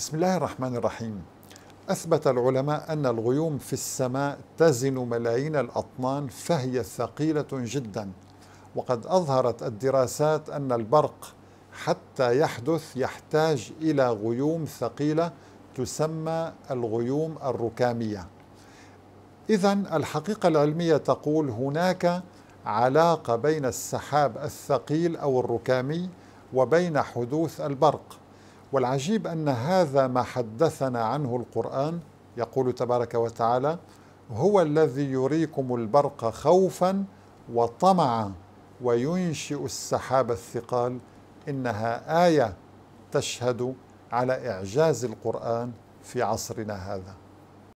بسم الله الرحمن الرحيم أثبت العلماء أن الغيوم في السماء تزن ملايين الأطنان فهي ثقيلة جدا وقد أظهرت الدراسات أن البرق حتى يحدث يحتاج إلى غيوم ثقيلة تسمى الغيوم الركامية إذا الحقيقة العلمية تقول هناك علاقة بين السحاب الثقيل أو الركامي وبين حدوث البرق والعجيب أن هذا ما حدثنا عنه القرآن يقول تبارك وتعالى هو الذي يريكم البرق خوفا وطمعا وينشئ السحاب الثقال إنها آية تشهد على إعجاز القرآن في عصرنا هذا